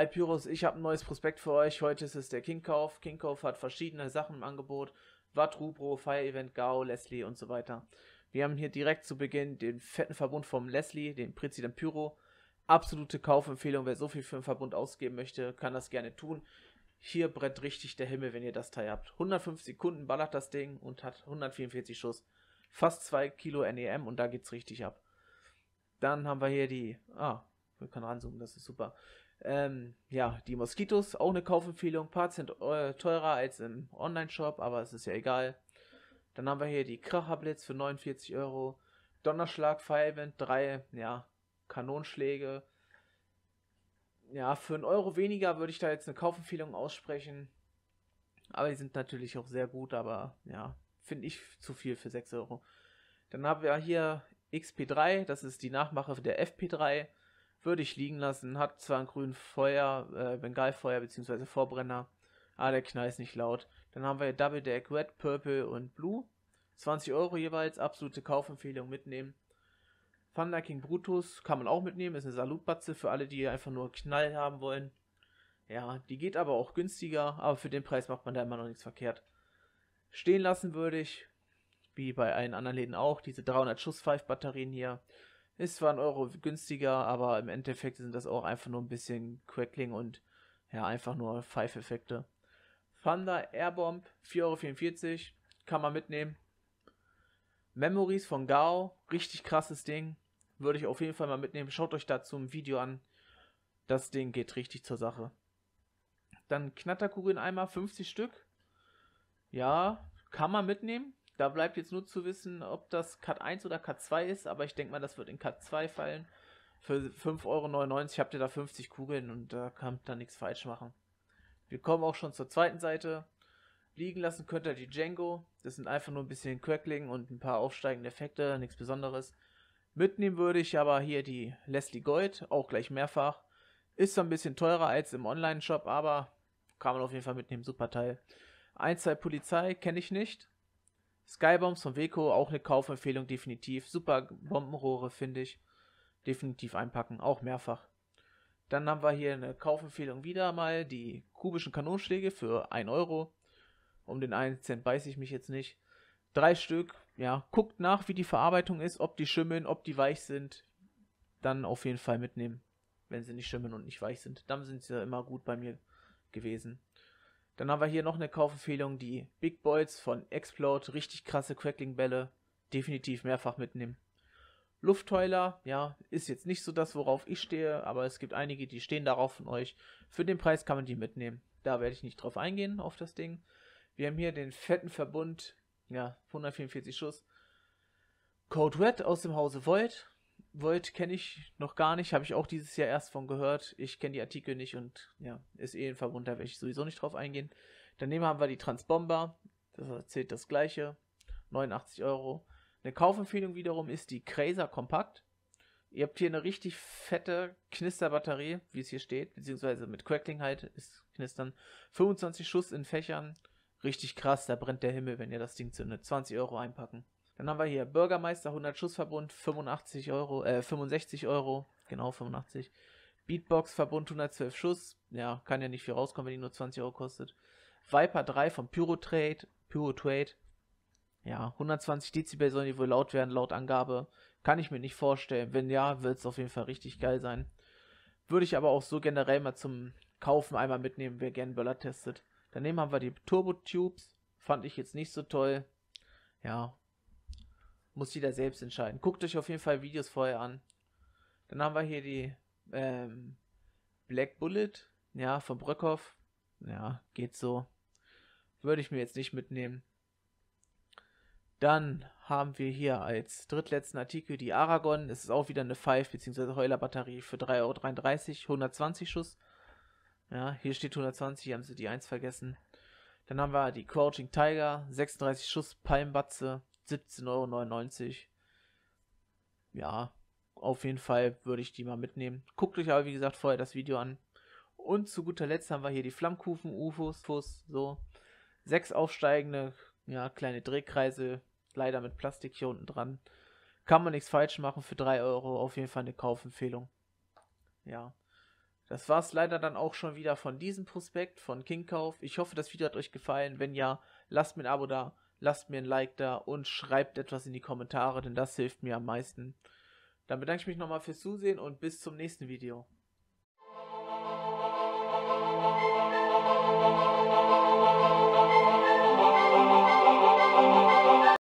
Hi Pyros, ich habe ein neues Prospekt für euch. Heute ist es der Kingkauf. Kingkauf hat verschiedene Sachen im Angebot. Watt, Rubro, Fire Event, Gao, Leslie und so weiter. Wir haben hier direkt zu Beginn den fetten Verbund vom Leslie, den Präsident Pyro. Absolute Kaufempfehlung. Wer so viel für einen Verbund ausgeben möchte, kann das gerne tun. Hier brennt richtig der Himmel, wenn ihr das Teil habt. 105 Sekunden ballert das Ding und hat 144 Schuss. Fast 2 Kilo NEM und da geht's richtig ab. Dann haben wir hier die... Ah, wir können ranzoomen, das ist super. Ähm, ja, die Moskitos, auch eine Kaufempfehlung, ein paar Cent äh, teurer als im Online-Shop, aber es ist ja egal. Dann haben wir hier die Kracherblitz für 49 Euro, Donnerschlag, Firewind, drei, ja, Kanonschläge. Ja, für einen Euro weniger würde ich da jetzt eine Kaufempfehlung aussprechen. Aber die sind natürlich auch sehr gut, aber ja, finde ich zu viel für 6 Euro. Dann haben wir hier XP3, das ist die Nachmache der FP3 würde ich liegen lassen. Hat zwar einen grünen Feuer, äh, Bengalfeuer bzw. Vorbrenner, aber der Knall ist nicht laut. Dann haben wir Double Deck Red, Purple und Blue. 20 Euro jeweils, absolute Kaufempfehlung mitnehmen. Thunder King Brutus kann man auch mitnehmen, ist eine Salutbatze für alle, die einfach nur Knall haben wollen. Ja, die geht aber auch günstiger, aber für den Preis macht man da immer noch nichts verkehrt. Stehen lassen würde ich, wie bei allen anderen Läden auch, diese 300 Schuss 5 Batterien hier. Ist zwar ein Euro günstiger, aber im Endeffekt sind das auch einfach nur ein bisschen Crackling und ja, einfach nur Pfeifeffekte. Thunder Airbomb, 4,44 Euro, kann man mitnehmen. Memories von Gao, richtig krasses Ding. Würde ich auf jeden Fall mal mitnehmen. Schaut euch dazu ein Video an. Das Ding geht richtig zur Sache. Dann Knatterkugeln einmal, 50 Stück. Ja, kann man mitnehmen. Da bleibt jetzt nur zu wissen, ob das Cut 1 oder Cut 2 ist, aber ich denke mal, das wird in Cut 2 fallen. Für 5,99 Euro habt ihr da 50 Kugeln und da kann da nichts falsch machen. Wir kommen auch schon zur zweiten Seite. Liegen lassen könnt ihr die Django. Das sind einfach nur ein bisschen Crackling und ein paar aufsteigende Effekte, nichts Besonderes. Mitnehmen würde ich aber hier die Leslie Gold, auch gleich mehrfach. Ist so ein bisschen teurer als im Online-Shop, aber kann man auf jeden Fall mitnehmen, super Teil. 1, 2 Polizei kenne ich nicht. Skybombs von Weco, auch eine Kaufempfehlung, definitiv. Super Bombenrohre, finde ich. Definitiv einpacken, auch mehrfach. Dann haben wir hier eine Kaufempfehlung wieder mal, die kubischen Kanonschläge für 1 Euro. Um den 1 Cent beiße ich mich jetzt nicht. Drei Stück, ja, guckt nach, wie die Verarbeitung ist, ob die schimmeln, ob die weich sind. Dann auf jeden Fall mitnehmen, wenn sie nicht schimmeln und nicht weich sind. Dann sind sie ja immer gut bei mir gewesen. Dann haben wir hier noch eine Kaufempfehlung, die Big Boys von Explode, richtig krasse Crackling-Bälle, definitiv mehrfach mitnehmen. Luftheuler, ja, ist jetzt nicht so das, worauf ich stehe, aber es gibt einige, die stehen darauf von euch. Für den Preis kann man die mitnehmen. Da werde ich nicht drauf eingehen, auf das Ding. Wir haben hier den fetten Verbund, ja, 144 Schuss. Code Red aus dem Hause Volt, Volt kenne ich noch gar nicht, habe ich auch dieses Jahr erst von gehört. Ich kenne die Artikel nicht und ja, ist eh ein Verbund, da werde ich sowieso nicht drauf eingehen. Daneben haben wir die Transbomber, das erzählt das gleiche, 89 Euro. Eine Kaufempfehlung wiederum ist die Crazer Kompakt. Ihr habt hier eine richtig fette Knisterbatterie, wie es hier steht, beziehungsweise mit Crackling halt ist Knistern. 25 Schuss in Fächern, richtig krass, da brennt der Himmel, wenn ihr das Ding zündet. 20 Euro einpacken, dann haben wir hier Bürgermeister 100 Schussverbund 85 Euro, äh, 65 Euro, genau 85. Beatbox Verbund 112 Schuss, ja, kann ja nicht viel rauskommen, wenn die nur 20 Euro kostet. Viper 3 von Pyro Trade, Pyro Trade, ja, 120 Dezibel sollen die wohl laut werden, laut Angabe. Kann ich mir nicht vorstellen. Wenn ja, wird es auf jeden Fall richtig geil sein. Würde ich aber auch so generell mal zum Kaufen einmal mitnehmen, wer gerne Böller testet. Daneben haben wir die Turbo Tubes. Fand ich jetzt nicht so toll. Ja, muss jeder selbst entscheiden. Guckt euch auf jeden Fall Videos vorher an. Dann haben wir hier die ähm, Black Bullet, ja, von Bröckhoff. Ja, geht so. Würde ich mir jetzt nicht mitnehmen. Dann haben wir hier als drittletzten Artikel die Aragon. Es ist auch wieder eine Five- bzw. Heuler-Batterie für 3,33 Euro, 120 Schuss. Ja, hier steht 120, haben sie die 1 vergessen. Dann haben wir die Crouching Tiger, 36 Schuss, Palmbatze. 17,99 Euro. Ja, auf jeden Fall würde ich die mal mitnehmen. Guckt euch aber, wie gesagt, vorher das Video an. Und zu guter Letzt haben wir hier die Flammkufen-UFOs, so. Sechs aufsteigende, ja, kleine Drehkreise, leider mit Plastik hier unten dran. Kann man nichts falsch machen für 3 Euro, auf jeden Fall eine Kaufempfehlung. Ja. Das war es leider dann auch schon wieder von diesem Prospekt von Kingkauf. Ich hoffe, das Video hat euch gefallen. Wenn ja, lasst mir ein Abo da lasst mir ein Like da und schreibt etwas in die Kommentare, denn das hilft mir am meisten. Dann bedanke ich mich nochmal fürs Zusehen und bis zum nächsten Video.